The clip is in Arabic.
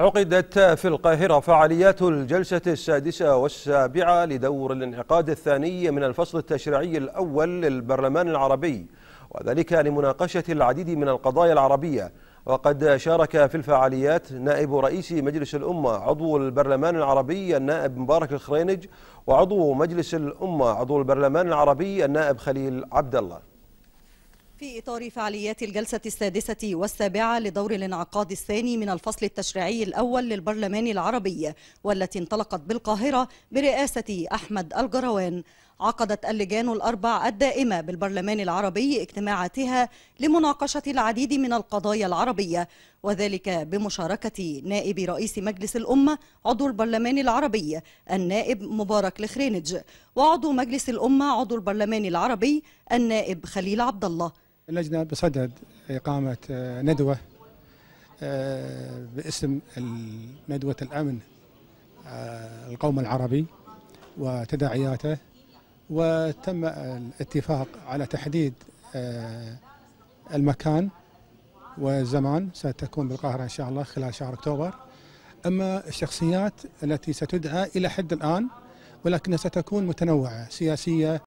عقدت في القاهرة فعاليات الجلسة السادسة والسابعة لدور الانعقاد الثاني من الفصل التشريعي الأول للبرلمان العربي وذلك لمناقشة العديد من القضايا العربية وقد شارك في الفعاليات نائب رئيس مجلس الأمة عضو البرلمان العربي النائب مبارك الخرينج وعضو مجلس الأمة عضو البرلمان العربي النائب خليل عبد الله في إطار فعاليات الجلسة السادسة والسابعة لدور الانعقاد الثاني من الفصل التشريعي الأول للبرلمان العربي والتي انطلقت بالقاهرة برئاسة أحمد الجروان عقدت اللجان الأربع الدائمة بالبرلمان العربي اجتماعاتها لمناقشة العديد من القضايا العربية وذلك بمشاركة نائب رئيس مجلس الأمة عضو البرلمان العربي النائب مبارك الخرينج وعضو مجلس الأمة عضو البرلمان العربي النائب خليل عبد الله اللجنة بصدد إقامة آه، ندوة آه، باسم ندوة الأمن آه، القوم العربي وتداعياته وتم الاتفاق على تحديد المكان والزمان ستكون بالقاهرة إن شاء الله خلال شهر أكتوبر أما الشخصيات التي ستدعى إلى حد الآن ولكنها ستكون متنوعة سياسية